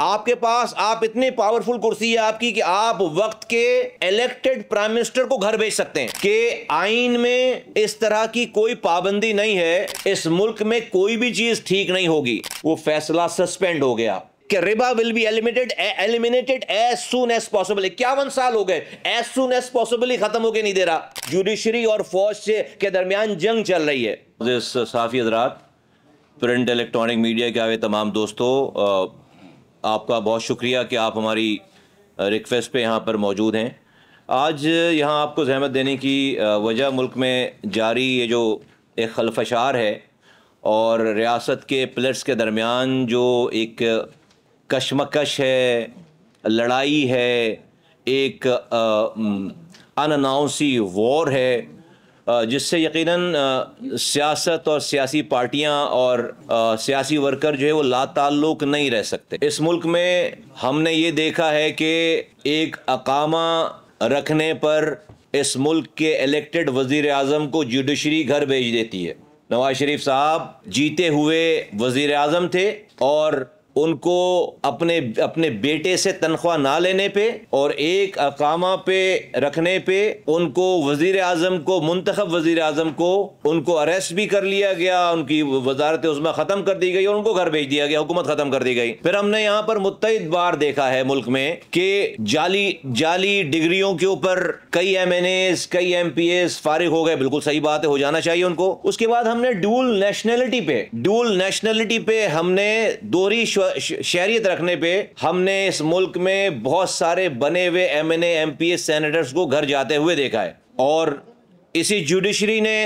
आपके पास आप इतनी पावरफुल कुर्सी है आपकी कि आप वक्त के इलेक्टेड प्राइम मिनिस्टर को घर भेज सकते हैं कि आईन में इस तरह की कोई पाबंदी नहीं है इस मुल्क में कोई भी चीज ठीक नहीं होगी वो फैसला सस्पेंड हो गया कि रिबा will be eliminated eliminated as soon as possible इक्यावन साल हो गए एज सुन एज पॉसिबल ही खत्म होके नहीं दे रहा जुडिशरी और फौज के दरमियान जंग चल रही है साफी प्रिंट इलेक्ट्रॉनिक मीडिया के आवे तमाम दोस्तों आपका बहुत शुक्रिया कि आप हमारी रिक्वेस्ट पे यहाँ पर मौजूद हैं आज यहाँ आपको जहमत देने की वजह मुल्क में जारी ये जो एक खलफशार है और रियासत के प्लेट्स के दरमियान जो एक कशमकश है लड़ाई है एक अननाउंसी वॉर है जिससे यकीनन सियासत और सियासी पार्टियां और सियासी वर्कर जो है वो ला तल्लुक नहीं रह सकते इस मुल्क में हमने ये देखा है कि एक अकामा रखने पर इस मुल्क के इलेक्टेड वजीर अजम को जुडिशरी घर भेज देती है नवाज शरीफ साहब जीते हुए वजीर अजम थे और उनको अपने अपने बेटे से तनख्वाह ना लेने पे और एक अकामा पे रखने पे उनको वजीर आजम को मुंतब वजीर आजम को उनको अरेस्ट भी कर लिया गया उनकी वजारत उसमें ख़त्म कर दी गई और उनको घर भेज दिया गया हुकूमत ख़त्म कर दी गई फिर हमने यहाँ पर मुतद बार देखा है मुल्क में कि जाली जाली डिग्रियों के ऊपर कई एम एन एस कई एम पी एस फारिग हो गए बिल्कुल सही बात है हो जाना चाहिए उनको उसके बाद हमने ड्यूल नेशनैलिटी पे डूल नेशनैलिटी पे हमने दोहरी शहरीत रखने पे हमने इस मुल्क में बहुत सारे बने हुए M N M P senators को घर जाते हुए देखा है और इसी जुडिशरी ने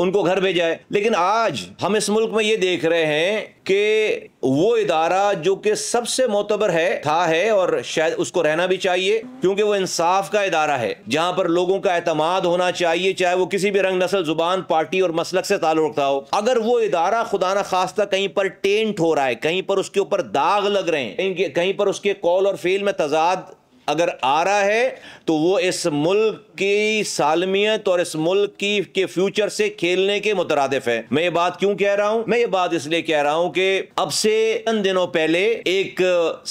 उनको घर भेजा है लेकिन आज हम इस मुल्क में ये देख रहे हैं कि वो इदारा जो कि सबसे मोतबर है था है और शायद उसको रहना भी चाहिए क्योंकि वो इंसाफ का इदारा है जहां पर लोगों का एतमाद होना चाहिए चाहे वो किसी भी रंग नस्ल जुबान पार्टी और मसलक से ताल्लुक रखता हो अगर वो इदारा खुदा न खास्ता कहीं पर टेंट हो रहा है कहीं पर उसके ऊपर दाग लग रहे हैं कहीं पर उसके कॉल और फेल में तजाद अगर आ रहा है तो वो इस मुल्क की सालमियत और इस मुल्क की के फ्यूचर से खेलने के मुतरदफ है मैं ये बात क्यों कह रहा हूं मैं ये बात इसलिए कह रहा हूं कि अब से चंद दिनों पहले एक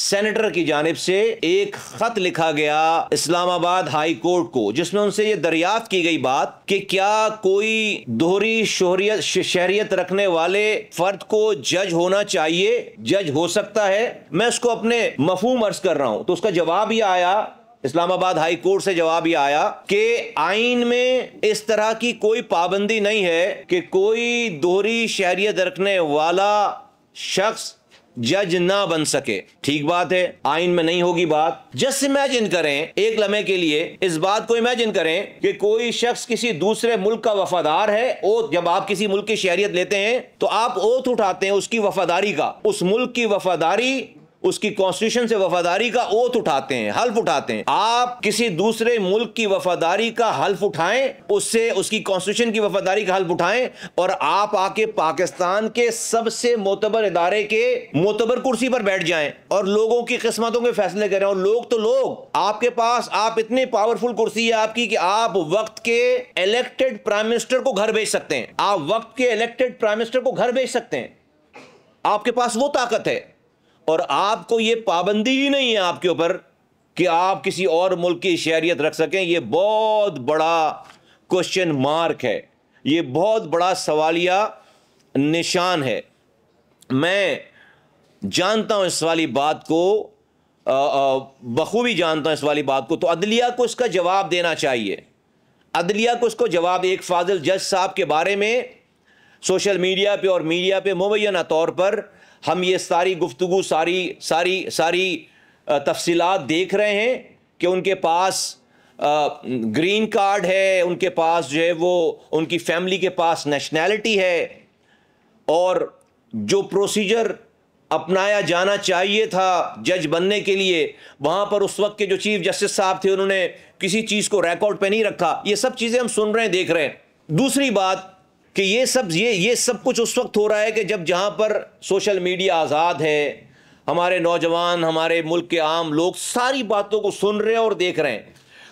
सेनेटर की जानब से एक खत लिखा गया इस्लामाबाद हाई कोर्ट को जिसमें उनसे ये दरियाफ्त की गई बात कि क्या कोई दोहरी शोहरियत शहरियत रखने वाले फर्द को जज होना चाहिए जज हो सकता है मैं उसको अपने मफहम अर्ज कर रहा हूं तो उसका जवाब यह आया इस्लामाबाद हाई कोर्ट से जवाब यह आया कि आइन में इस तरह की कोई पाबंदी नहीं है कि कोई दोहरी शहरियत रखने वाला शख्स जज ना बन सके ठीक बात है आइन में नहीं होगी बात जस्ट इमेजिन करें एक लम्हे के लिए इस बात को इमेजिन करें कि कोई शख्स किसी दूसरे मुल्क का वफादार है ओथ जब आप किसी मुल्क की शहरियत लेते हैं तो आप ओथ उठाते हैं उसकी वफादारी का उस मुल्क की वफादारी उसकी कॉन्स्टिट्यूशन से वफादारी का ओत उठाते हैं हल्फ उठाते हैं आप किसी दूसरे मुल्क की वफादारी का हल्फ उठाएं उससे उसकी कॉन्स्टिट्यूशन की वफादारी का हल्फ उठाएं और आप आके पाकिस्तान के सबसे मोतबर इदारे के मोतबर कुर्सी पर बैठ जाएं और लोगों की किस्मतों के फैसले करें और लोग तो लोग आपके पास आप इतनी पावरफुल कुर्सी है आपकी कि आप वक्त के इलेक्टेड प्राइम मिनिस्टर को घर भेज सकते हैं आप वक्त के इलेक्टेड प्राइम मिनिस्टर को घर भेज सकते हैं आपके पास वो ताकत है और आपको ये पाबंदी ही नहीं है आपके ऊपर कि आप किसी और मुल्क की शहरियत रख सकें ये बहुत बड़ा क्वेश्चन मार्क है ये बहुत बड़ा सवालिया निशान है मैं जानता हूँ इस वाली बात को बखूबी जानता हूँ इस वाली बात को तो अदलिया को इसका जवाब देना चाहिए अदलिया को इसको जवाब एक फाजिल जज साहब के बारे में सोशल मीडिया पे और मीडिया पे मुबैना तौर पर हम ये सारी गुफ्तु सारी सारी सारी तफसी देख रहे हैं कि उनके पास ग्रीन कार्ड है उनके पास जो है वो उनकी फैमिली के पास नेशनैलिटी है और जो प्रोसीजर अपनाया जाना चाहिए था जज बनने के लिए वहाँ पर उस वक्त के जो चीफ जस्टिस साहब थे उन्होंने किसी चीज़ को रिकॉर्ड पे नहीं रखा ये सब चीज़ें हम सुन रहे हैं देख रहे हैं दूसरी बात कि ये सब ये ये सब कुछ उस वक्त हो रहा है कि जब जहाँ पर सोशल मीडिया आज़ाद है हमारे नौजवान हमारे मुल्क के आम लोग सारी बातों को सुन रहे हैं और देख रहे हैं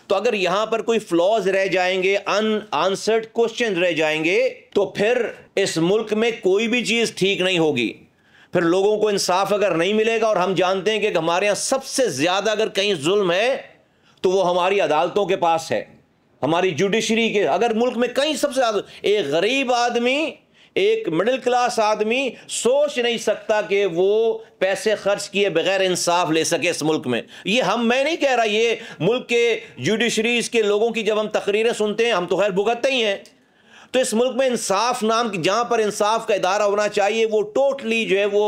तो अगर यहाँ पर कोई फ्लॉज रह जाएंगे अन आंसर्ड क्वेश्चन रह जाएंगे तो फिर इस मुल्क में कोई भी चीज़ ठीक नहीं होगी फिर लोगों को इंसाफ अगर नहीं मिलेगा और हम जानते हैं कि हमारे यहाँ सबसे ज़्यादा अगर कहीं जुल्म है तो वो हमारी अदालतों के पास है हमारी जुडिशरी के अगर मुल्क में कहीं सबसे ज़्यादा एक गरीब आदमी एक मिडिल क्लास आदमी सोच नहीं सकता कि वो पैसे खर्च किए बगैर इंसाफ ले सके इस मुल्क में ये हम मैं नहीं कह रहा ये मुल्क के जुडिशरीज के लोगों की जब हम तकरीरें सुनते हैं हम तो खैर भुगतते ही हैं तो इस मुल्क में इंसाफ नाम की जहाँ पर इंसाफ का इदारा होना चाहिए वो टोटली जो है वो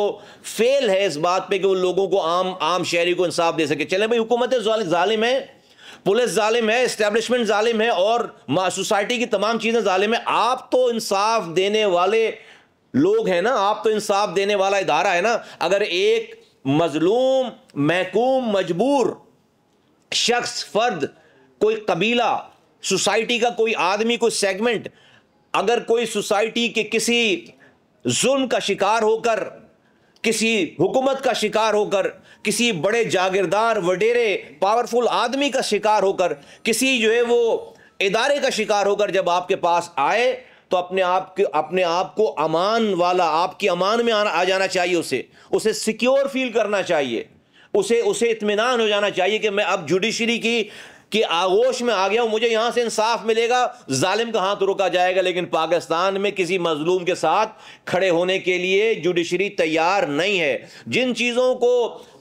फेल है इस बात पर कि वो लोगों को आम आम शहरी को इंसाफ दे सके चले भाई हुकूमत जालिम है पुलिस जालिम है इस्टेब्लिशमेंट जालिम है और सोसाइटी की तमाम चीज़ें जालिम है आप तो इंसाफ देने वाले लोग हैं ना आप तो इंसाफ देने वाला इदारा है ना अगर एक मजलूम महकूम मजबूर शख्स फर्द कोई कबीला सोसाइटी का कोई आदमी कोई सेगमेंट अगर कोई सोसाइटी के किसी जुल्म का शिकार होकर किसी हुकूमत का शिकार होकर किसी बड़े जागीरदार वडेरे पावरफुल आदमी का शिकार होकर किसी जो है वो इदारे का शिकार होकर जब आपके पास आए तो अपने आप के अपने आप को अमान वाला आपकी अमान में आ, आ जाना चाहिए उसे उसे सिक्योर फील करना चाहिए उसे उसे इतमान हो जाना चाहिए कि मैं अब जुडिशरी की कि आगोश में आ गया हूं मुझे यहां से इंसाफ मिलेगा जालिम का हाथ तो रोका जाएगा लेकिन पाकिस्तान में किसी मजलूम के साथ खड़े होने के लिए जुडिशरी तैयार नहीं है जिन चीज़ों को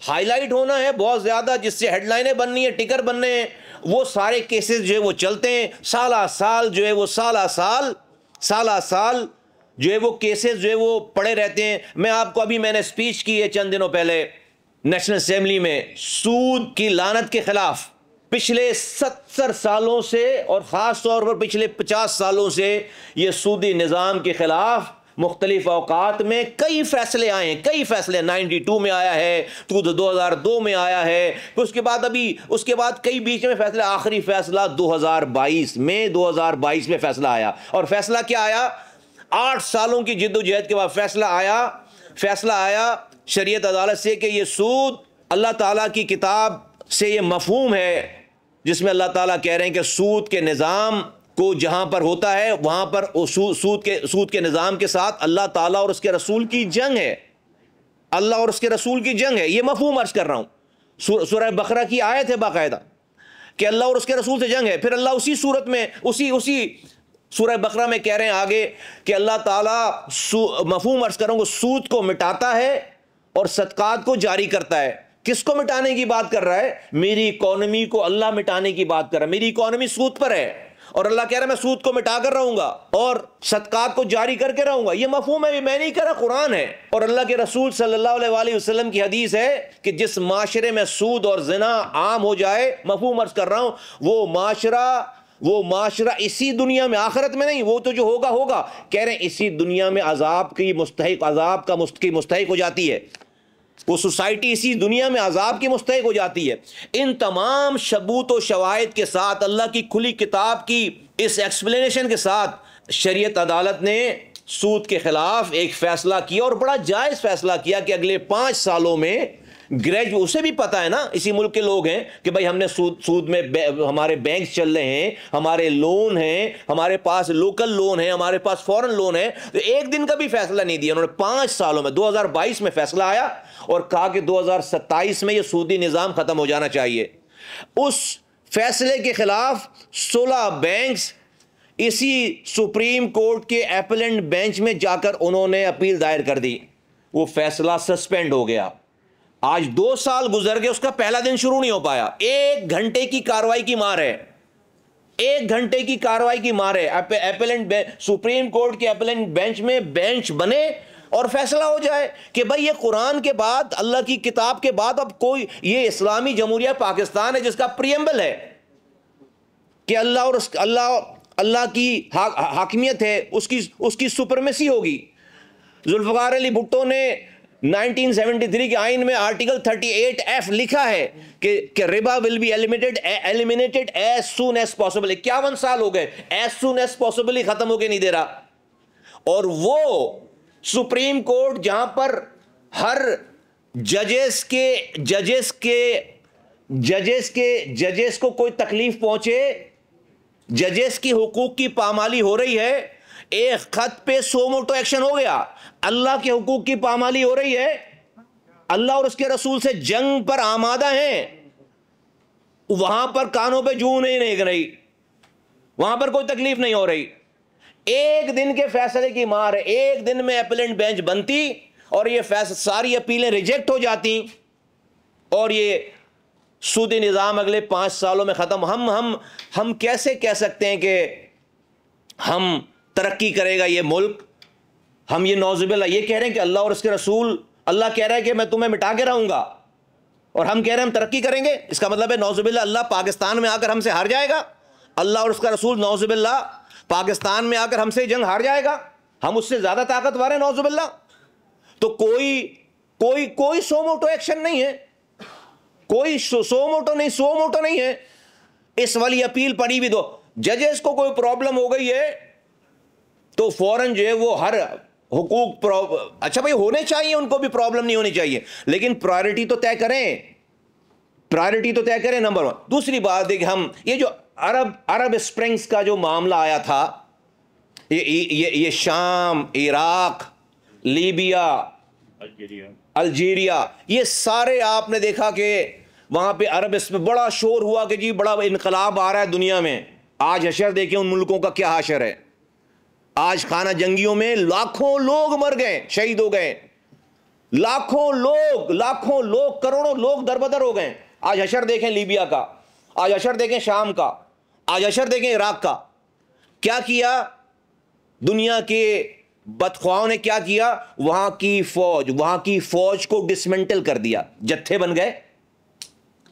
हाईलाइट होना है बहुत ज़्यादा जिससे हेडलाइनें बननी है टिकर बनने हैं वो सारे केसेस जो है वो चलते हैं साला साल जो है वो साला साल साला साल जो है वो केसेस जो है वो पड़े रहते हैं मैं आपको अभी मैंने स्पीच की है चंद दिनों पहले नेशनल असम्बली में सूद की लानत के खिलाफ पिछले सत्तर सालों से और ख़ास तौर पर पिछले पचास सालों से ये सूदी निज़ाम के ख़िलाफ़ मुख्तलिफ अवकात में कई फैसले आए हैं कई फैसले नाइन्टी टू में आया है तो दो हज़ार दो में आया है फिर उसके बाद अभी उसके बाद कई बीच में फैसले आखिरी फैसला दो हज़ार बाईस में दो हज़ार बाईस में फैसला आया और फैसला क्या आया आठ सालों की जिद्दोजहद के बाद फैसला आया फैसला आया शरीत अदालत से कि ये सूद अल्लाह ताला की किताब से ये मफहूम है जिसमें अल्लाह ताला कह रहे हैं कि सूद के निज़ाम को जहाँ पर होता है वहाँ पर सूद के सूद के निज़ाम के साथ अल्लाह ताला और उसके रसूल की जंग है अल्लाह और उसके रसूल की जंग है ये मफहूम अर्ज कर रहा हूँ सूरह बकरा की आयत है बाकायदा कि अल्लाह और उसके रसूल से जंग है फिर अल्लाह उसी सूरत में उसी उसी सूरह बकरा में कह रहे हैं आगे कि अल्लाह ताला मफहूम अर्ज करूँगा सूद को मिटाता है और सदकात को जारी करता है किसको मिटाने की बात कर रहा है मेरी इकोनॉमी को अल्लाह मिटाने की बात कर रहा है मेरी इकोनॉमी सूद पर है और अल्लाह कह रहा है मैं सूद को मिटा कर रहूंगा और सदकात को जारी करके रहूंगा ये मफहूम है मैं नहीं कह रहा कुरान है और अल्लाह के रसूल सल्लाम की हदीस है कि जिस माशरे में सूद और जना आम हो जाए मफहूम अर्ज कर रहा हूं वो माशरा वो माशरा इसी दुनिया में आखिरत में नहीं वो तो जो होगा होगा कह रहे हैं इसी दुनिया में अजाब की मुस्तक अजाब का मुस्त की मुस्तक हो जाती है वो सोसाइटी इसी दुनिया में अजाब की मुस्तक हो जाती है इन तमाम शबूत व शवायद के साथ अल्लाह की खुली किताब की इस एक्सप्लेनेशन के साथ शरीयत अदालत ने सूद के ख़िलाफ़ एक फ़ैसला किया और बड़ा जायज़ फ़ैसला किया कि अगले पाँच सालों में ग्रेज उसे भी पता है ना इसी मुल्क के लोग हैं कि भाई हमने सूद सूद में बै, हमारे बैंक चल रहे हैं हमारे लोन हैं हमारे पास लोकल लोन है हमारे पास फॉरेन लोन है तो एक दिन का भी फैसला नहीं दिया उन्होंने पाँच सालों में 2022 में फैसला आया और कहा कि दो में यह सूदी निज़ाम ख़त्म हो जाना चाहिए उस फैसले के खिलाफ सोलह बैंक्स इसी सुप्रीम कोर्ट के एपलेंट बेंच में जाकर उन्होंने अपील दायर कर दी वो फैसला सस्पेंड हो गया आज दो साल गुजर गए उसका पहला दिन शुरू नहीं हो पाया एक घंटे की कार्रवाई की मार है एक घंटे की कार्रवाई की मार है सुप्रीम कोर्ट के एपेलेंट बेंच में बेंच बने और फैसला हो जाए कि भाई ये कुरान के बाद अल्लाह की किताब के बाद अब कोई ये इस्लामी जमहूरिया पाकिस्तान है जिसका प्रियम्बल है कि अल्लाह और अल्लाह अल्लाह की हाकमियत है उसकी उसकी सुप्रमेसी होगी जुल्फ़ार अली भुट्टो ने 1973 के आइन में आर्टिकल 38 एफ लिखा है कि, कि रिबा will be eliminated eliminated as soon as possible इक्यावन साल हो गए एज सुन एज पॉसिबल ही खत्म होके नहीं दे रहा और वो सुप्रीम कोर्ट जहां पर हर जजेस के जजेस के जजेस के जजेस को कोई तकलीफ पहुंचे जजेस की हुकूक की पामाली हो रही है एक खत पे सो मोटो एक्शन हो गया अल्लाह के हकूक की पामाली हो रही है अल्लाह और उसके रसूल से जंग पर आमादा हैं वहां पर कानों पे जू नहीं नहीं रही वहां पर कोई तकलीफ नहीं हो रही एक दिन के फैसले की मार है एक दिन में अपीलेंट बेंच बनती और ये फैसला सारी अपीलें रिजेक्ट हो जाती और ये सूदी निज़ाम अगले पाँच सालों में ख़त्म हम हम हम कैसे कह सकते हैं कि हम तरक्की करेगा ये मुल्क हम ये नौजुबिल ये कह रहे हैं कि अल्लाह और उसके रसूल अल्लाह कह रहा है कि मैं तुम्हें मिटा के रहूँगा और हम कह रहे हैं हम तरक्की करेंगे इसका मतलब है नौजबिल्ला अल्लाह पाकिस्तान में आकर हमसे हार जाएगा अल्लाह और उसका रसूल नौजबिल्ला पाकिस्तान में आकर हमसे जंग हार जाएगा हम उससे ज़्यादा ताकतवर हैं नौजुबिल्ला तो कोई कोई कोई सो मोटो एक्शन नहीं है कोई सो, सो मोटो नहीं सो मोटो नहीं है इस वाली अपील पड़ी भी दो जजेस को कोई प्रॉब्लम हो गई है तो फ़ौरन जो है वो हर हुकूक अच्छा भाई होने चाहिए उनको भी प्रॉब्लम नहीं होनी चाहिए लेकिन प्रायोरिटी तो तय करें प्रायोरिटी तो तय करें नंबर वन दूसरी बात देखिए हम ये जो अरब अरब स्प्रिंग्स का जो मामला आया था ये ये ये शाम इराक लीबिया अल्जीरिया ये सारे आपने देखा कि वहां पे अरब इसमें बड़ा शोर हुआ कि जी बड़ा इनकलाब आ रहा है दुनिया में आज हशर देखें उन मुल्कों का क्या हशर है आज खाना जंगियों में लाखों लोग मर गए शहीद हो गए लाखों लोग लाखों लोग करोड़ों लोग दरबदर हो गए आज अशर देखें लीबिया का आज अशर देखें शाम का आज अशर देखें इराक का क्या किया दुनिया के बदख्वाओं ने क्या किया वहां की फौज वहां की फौज को डिसमेंटल कर दिया जत्थे बन गए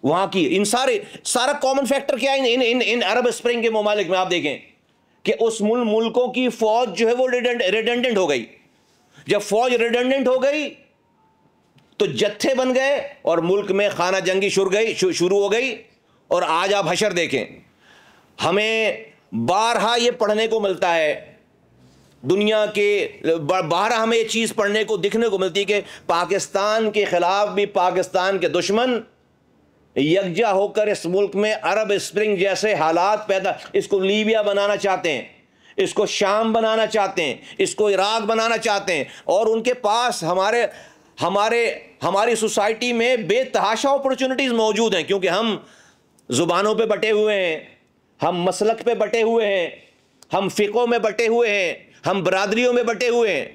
वहां की इन सारे सारा कॉमन फैक्टर क्या है इन इन इन अरब स्प्रिंग के ममालिक में आप देखें कि उस मुल मुल्कों की फौज जो है वो रेडेंडेंट हो गई जब फौज रेडेंडेंट हो गई तो जत्थे बन गए और मुल्क में खाना जंगी शुरू गई शुरू हो गई और आज आप हशर देखें हमें बारहा ये पढ़ने को मिलता है दुनिया के बारह हमें ये चीज़ पढ़ने को दिखने को मिलती है कि पाकिस्तान के ख़िलाफ़ भी पाकिस्तान के दुश्मन यकजा होकर इस मुल्क में अरब स्प्रिंग जैसे हालात पैदा इसको लीबिया बनाना चाहते हैं इसको शाम बनाना चाहते हैं इसको इराक बनाना चाहते हैं और उनके पास हमारे हमारे हमारी सोसाइटी में बेतहाशा अपॉर्चुनिटीज़ मौजूद हैं क्योंकि हम ज़ुबानों पे बटे हुए हैं हम मसलक पे बटे हुए हैं हम फ़िकों में बटे हुए हैं हम बरदरीों में बटे हुए हैं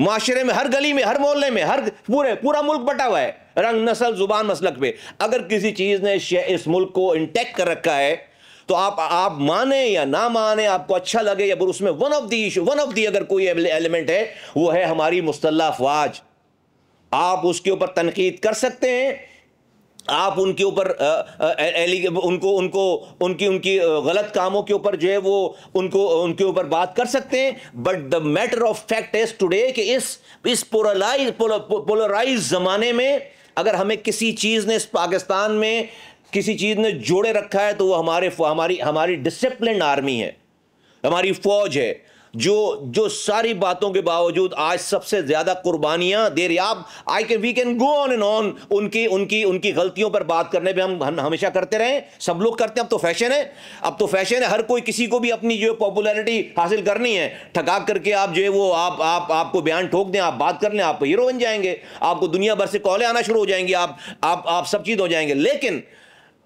माशरे में हर गली में हर मोहल्ले में हर पूरे पूरा मुल्क बटा हुआ है रंग नस्ल जुबान मसलक पे अगर किसी चीज़ ने इस मुल्क को इंटेक्ट कर रखा है तो आप आप माने या ना माने आपको अच्छा लगे या बुर उसमें one of the one of the अगर कोई एलिमेंट है वो है हमारी मुस्तल्ला अफवाज आप उसके ऊपर तनकीद कर सकते हैं आप उनके ऊपर उनको उनको उनकी उनकी गलत कामों के ऊपर जो है वो उनको उनके ऊपर बात कर सकते हैं but the matter of fact is today कि इस इस पोलराइज पोलराइज ज़माने में अगर हमें किसी चीज़ ने इस पाकिस्तान में किसी चीज़ ने जोड़े रखा है तो वो हमारे हमारी हमारी डिसिप्लिन आर्मी है हमारी फौज है जो जो सारी बातों के बावजूद आज सबसे ज़्यादा कुर्बानियां दे रही आप I can we can go on and on उनकी उनकी उनकी गलतियों पर बात करने पे हम, हमेशा करते रहें सब लोग करते हैं अब तो फैशन है अब तो फैशन है हर कोई किसी को भी अपनी जो पॉपुलैरिटी हासिल करनी है ठका करके आप जो है वो आप आप आपको बयान ठोक दें आप बात कर लें आप हीरो बन जाएंगे आपको दुनिया भर से कॉले आना शुरू हो जाएंगे आप आप आप सब चीज़ हो जाएंगे लेकिन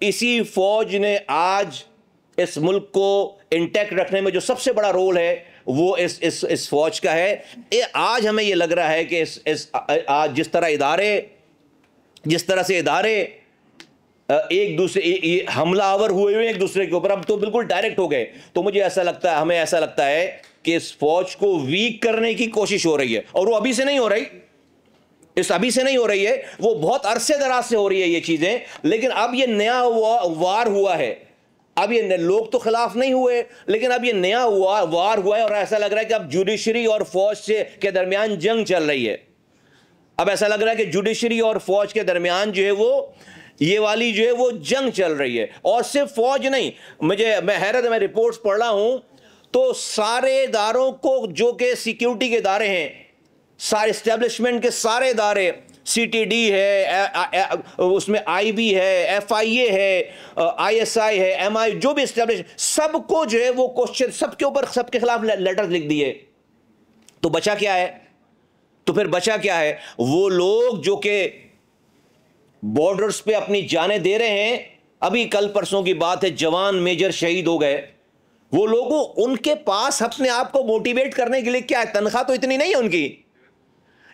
इसी फौज ने आज इस मुल्क को इंटैक्ट रखने में जो सबसे बड़ा रोल है वो इस इस इस फौज का है ए, आज हमें ये लग रहा है कि इस इस आज जिस तरह इदारे जिस तरह से इदारे एक दूसरे हमलावर हुए हुए एक दूसरे के ऊपर अब तो बिल्कुल डायरेक्ट हो गए तो मुझे ऐसा लगता है हमें ऐसा लगता है कि इस फौज को वीक करने की कोशिश हो रही है और वो अभी से नहीं हो रही इस अभी से नहीं हो रही है वो बहुत अरसे दराज से हो रही है ये चीज़ें लेकिन अब ये नया वार हुआ है अब ये लोग तो खिलाफ नहीं हुए लेकिन अब ये नया हुआ वार हुआ है और ऐसा लग रहा है कि अब जुडिशरी और फौज से के दरमियान जंग चल रही है अब ऐसा लग रहा है कि जुडिशरी और फौज के दरमियान जो है वो ये वाली जो है वो जंग चल रही है और सिर्फ फौज नहीं मुझे मैं हैरत में रिपोर्ट्स पढ़ रहा हूं तो सारे इदारों को जो कि सिक्योरिटी के इदारे हैं सारे इस्टेब्लिशमेंट के सारे इदारे सीटीडी है उसमें आईबी है एफआईए है आईएसआई है एमआई जो भी इस्टेब्लिश सबको जो है वो क्वेश्चन सबके ऊपर सबके खिलाफ लेटर लिख दिए तो बचा क्या है तो फिर बचा क्या है वो लोग जो कि बॉर्डर्स पे अपनी जाने दे रहे हैं अभी कल परसों की बात है जवान मेजर शहीद हो गए वो लोगों उनके पास अपने आप को मोटिवेट करने के लिए क्या है तनख्वाह तो इतनी नहीं है उनकी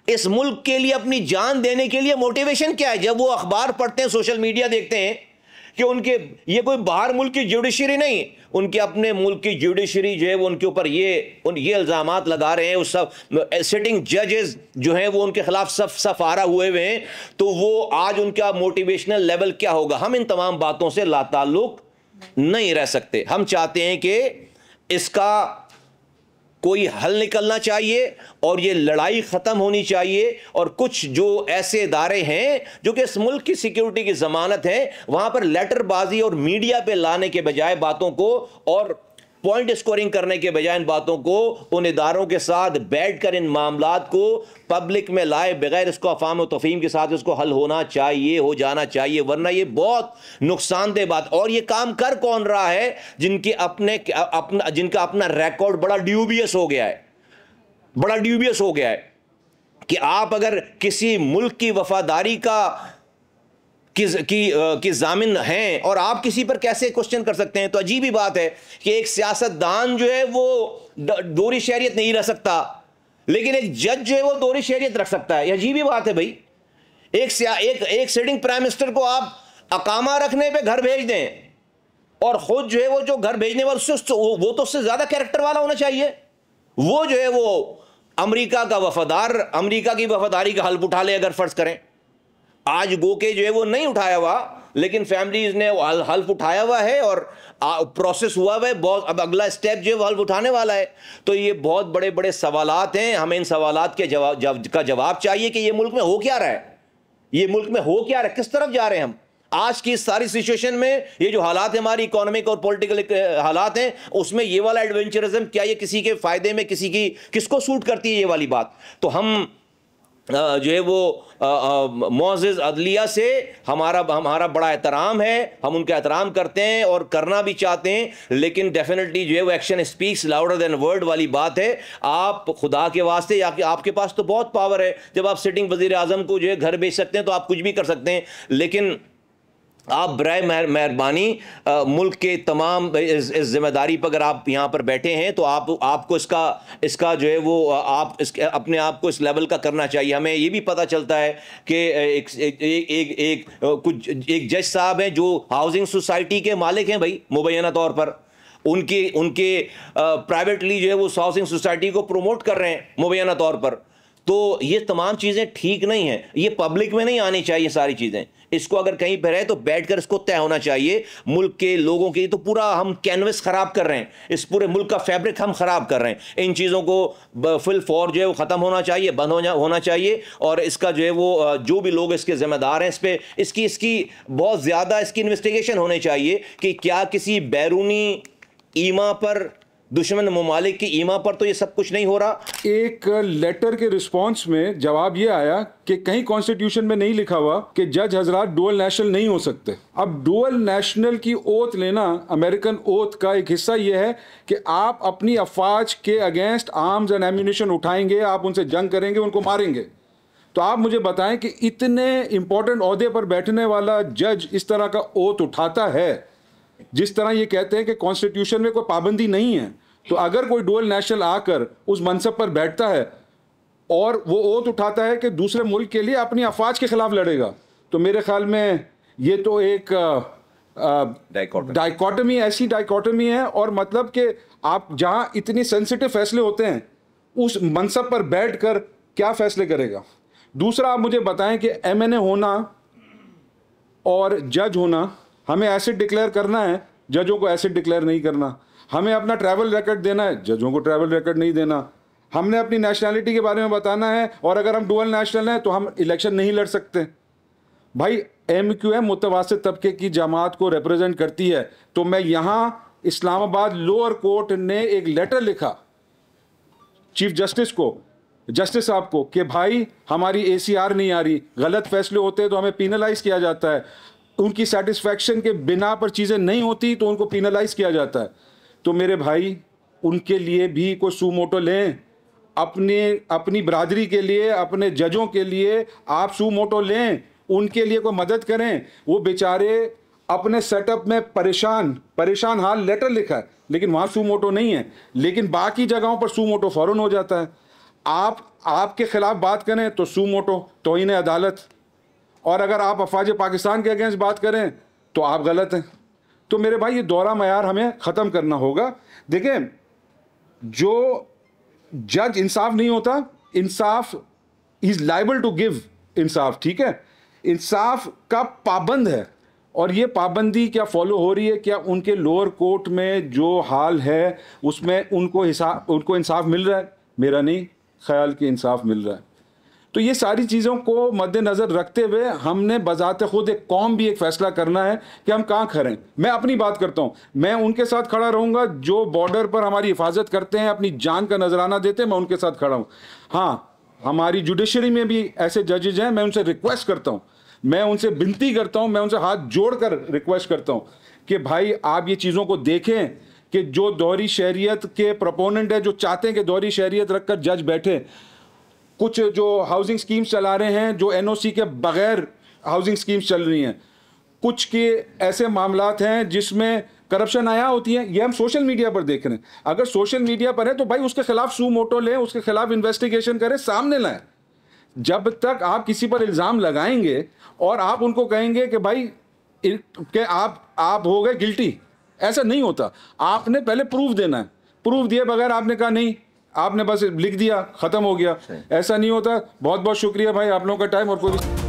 इस मुल्क के लिए अपनी जान देने के लिए मोटिवेशन क्या है जब वो अखबार पढ़ते हैं सोशल मीडिया देखते हैं कि उनके ये कोई बाहर मुल्क की जुडिशरी नहीं उनके अपने मुल्क की जुडिशरी जो है वो उनके ऊपर ये उन ये इल्ज़ाम लगा रहे हैं उस सब सिटिंग जजेस जो हैं वो उनके खिलाफ सफ सफारा हुए हुए हैं तो वो आज उनका मोटिवेशनल लेवल क्या होगा हम इन तमाम बातों से लाताल्लुक नहीं रह सकते हम चाहते हैं कि इसका कोई हल निकलना चाहिए और ये लड़ाई ख़त्म होनी चाहिए और कुछ जो ऐसे इदारे हैं जो कि इस मुल्क की सिक्योरिटी की ज़मानत हैं वहाँ पर लेटरबाजी और मीडिया पे लाने के बजाय बातों को और पॉइंट स्कोरिंग करने के बजाय इन बातों को उन इदारों के साथ बैठ कर इन मामला को पब्लिक में लाए बगैर इसको अफाम तफीम के साथ इसको हल होना चाहिए हो जाना चाहिए वरना ये बहुत नुकसानदेह बात और ये काम कर कौन रहा है जिनके अपने अपना जिनका अपना रिकॉर्ड बड़ा ड्यूबियस हो गया है बड़ा ड्यूबियस हो गया है कि आप अगर किसी मुल्क की वफादारी का कि कि, जामिन हैं और आप किसी पर कैसे क्वेश्चन कर सकते हैं तो अजीब ही बात है कि एक सियासतदान जो है वो दोरी शहरियत नहीं रख सकता लेकिन एक जज जो है वो दोरी शहरियत रख सकता है अजीब ही बात है भाई एक एक एक सिटिंग प्राइम मिनिस्टर को आप अकामा रखने पे घर भेज दें और खुद जो है वो जो घर भेजने वाले उससे वो तो उससे ज़्यादा कैरेक्टर वाला होना चाहिए वो जो है वो अमेरिका का वफादार अमेरिका की वफादारी का हल्प उठा ले अगर फ़र्ज़ करें आज गो के जो है वो नहीं उठाया हुआ लेकिन फैमिलीज ने हल्फ उठाया हुआ है और प्रोसेस हुआ हुआ है बहुत अब अगला स्टेप जो है हल्फ उठाने वाला है तो ये बहुत बड़े बड़े सवाल हैं हमें इन सवाल के जवाब जव, का जवाब चाहिए कि ये मुल्क में हो क्या रहा है ये मुल्क में हो क्या रहा है किस तरफ जा रहे हैं हम आज की इस सारी सिचुएशन में ये जो हालात है हमारी इकोनॉमिक और पॉलिटिकल हालात हैं उसमें ये वाला एडवेंचरिज्म क्या ये किसी के फायदे में किसी की किसको सूट करती है ये वाली बात तो हम जो है वो मोज़ अदलिया से हमारा हमारा बड़ा एहतराम है हम उनका एहतराम करते हैं और करना भी चाहते हैं लेकिन डेफिनेटली जो है वो action speaks louder than word वाली बात है आप खुदा के वास्ते या कि आपके पास तो बहुत पावर है जब आप सिटिंग वजीर अजम को जो है घर भेज सकते हैं तो आप कुछ भी कर सकते हैं लेकिन आप बर मेहरबानी मुल्क के तमाम इस, इस जिम्मेदारी पर अगर आप यहाँ पर बैठे हैं तो आप आपको इसका इसका जो है वो आप इस अपने आप को इस लेवल का करना चाहिए हमें ये भी पता चलता है कि एक एक एक, एक, एक कुछ एक जज साहब हैं जो हाउसिंग सोसाइटी के मालिक हैं भाई मुबैना तौर पर उनके उनके प्राइवेटली जो है वो हाउसिंग सोसाइटी को प्रोमोट कर रहे हैं मुबैना तौर पर तो ये तमाम चीज़ें ठीक नहीं हैं ये पब्लिक में नहीं आनी चाहिए सारी चीज़ें इसको अगर कहीं पर है तो बैठकर इसको तय होना चाहिए मुल्क के लोगों के तो पूरा हम कैनवस ख़राब कर रहे हैं इस पूरे मुल्क का फैब्रिक हम ख़राब कर रहे हैं इन चीज़ों को फुल फॉर जो है वो ख़त्म होना चाहिए बंद होना होना चाहिए और इसका जो है वो जो भी लोग इसके ज़िम्मेदार हैं इस पर इसकी इसकी बहुत ज़्यादा इसकी इन्वेस्टिगेशन होनी चाहिए कि क्या किसी बैरूनी ईमा पर दुश्मन ममालिक की ईमा पर तो ये सब कुछ नहीं हो रहा एक लेटर के रिस्पांस में जवाब ये आया कि कहीं कॉन्स्टिट्यूशन में नहीं लिखा हुआ कि जज हजरा डुअल नेशनल नहीं हो सकते अब डुअल नेशनल की ओथ लेना अमेरिकन ओथ का एक हिस्सा ये है कि आप अपनी अफवाज के अगेंस्ट आर्म्स एंड एम्यूनेशन उठाएंगे आप उनसे जंग करेंगे उनको मारेंगे तो आप मुझे बताएं कि इतने इंपॉर्टेंट अहदे पर बैठने वाला जज इस तरह का ओथ उठाता है जिस तरह ये कहते हैं कि कॉन्स्टिट्यूशन में कोई पाबंदी नहीं है तो अगर कोई डुअल नेशनल आकर उस मनसब पर बैठता है और वो ओत उठाता है कि दूसरे मुल्क के लिए अपनी अफवाज के ख़िलाफ़ लड़ेगा तो मेरे ख्याल में ये तो एक डाइकॉटमी ऐसी डाइकॉटमी है और मतलब कि आप जहाँ इतनी सेंसिटिव फैसले होते हैं उस मनसब पर बैठ कर क्या फैसले करेगा दूसरा आप मुझे बताएं कि ए होना और जज होना हमें एसिड डिक्लेयर करना है जजों को एसिड डिक्लेयर नहीं करना हमें अपना ट्रैवल रिकॉर्ड देना है जजों को ट्रैवल रिकॉर्ड नहीं देना हमने अपनी नेशनैलिटी के बारे में बताना है और अगर हम डुअल नेशनल हैं तो हम इलेक्शन नहीं लड़ सकते भाई एम क्यू एम मुतवास तबके की जमात को रिप्रेजेंट करती है तो मैं यहाँ इस्लामाबाद लोअर कोर्ट ने एक लेटर लिखा चीफ जस्टिस को जस्टिस साहब को कि भाई हमारी ए सी आर नहीं आ रही गलत फैसले होते हैं तो हमें पीनलाइज किया जाता है उनकी सेटिस्फैक्शन के बिना पर चीज़ें नहीं होती तो उनको पिनलाइज किया जाता है तो मेरे भाई उनके लिए भी कोई सू मोटो लें अपने अपनी बरादरी के लिए अपने जजों के लिए आप सू मोटो लें उनके लिए कोई मदद करें वो बेचारे अपने सेटअप में परेशान परेशान हाल लेटर लिखा है लेकिन वहाँ सू मोटो नहीं है लेकिन बाकी जगहों पर सू मोटो फ़ौरन हो जाता है आप आपके खिलाफ बात करें तो सू मोटो तो अदालत और अगर आप अफवाज पाकिस्तान के अगेंस्ट बात करें तो आप गलत हैं तो मेरे भाई ये दौरा मैार हमें ख़त्म करना होगा देखें जो जज इंसाफ नहीं होता इंसाफ इज़ लाइबल टू गिव इंसाफ ठीक है इंसाफ का पाबंद है और ये पाबंदी क्या फॉलो हो रही है क्या उनके लोअर कोर्ट में जो हाल है उसमें उनको हिसाब उनको इंसाफ मिल रहा है मेरा नहीं ख्याल कि इंसाफ मिल रहा है तो ये सारी चीज़ों को मद्देनज़र रखते हुए हमने बजाते खुद एक कौम भी एक फैसला करना है कि हम कहाँ खड़े मैं अपनी बात करता हूँ मैं उनके साथ खड़ा रहूँगा जो बॉर्डर पर हमारी हिफाजत करते हैं अपनी जान का नजराना देते हैं मैं उनके साथ खड़ा हूँ हाँ हमारी जुडिशरी में भी ऐसे जजेज हैं मैं उनसे रिक्वेस्ट करता हूँ मैं उनसे विनती करता हूँ मैं उनसे हाथ जोड़ कर रिक्वेस्ट करता हूँ कि भाई आप ये चीज़ों को देखें कि जो दोहरी शहरीत के प्रोपोनेंट है जो चाहते हैं कि दोहरी शहरीत रखकर जज बैठे कुछ जो हाउसिंग स्कीम्स चला रहे हैं जो एनओसी के बगैर हाउसिंग स्कीम्स चल रही हैं कुछ के ऐसे मामला हैं जिसमें करप्शन आया होती है ये हम सोशल मीडिया पर देख रहे हैं अगर सोशल मीडिया पर है तो भाई उसके खिलाफ सू मोटो लें उसके खिलाफ इन्वेस्टिगेशन करें सामने लाएं जब तक आप किसी पर इल्ज़ाम लगाएंगे और आप उनको कहेंगे कि भाई के आप आप हो गए गिल्टी ऐसा नहीं होता आपने पहले प्रूफ देना है प्रूफ दिए बगैर आपने कहा नहीं आपने बस लिख दिया ख़त्म हो गया ऐसा नहीं होता बहुत बहुत शुक्रिया भाई आप लोगों का टाइम और कोई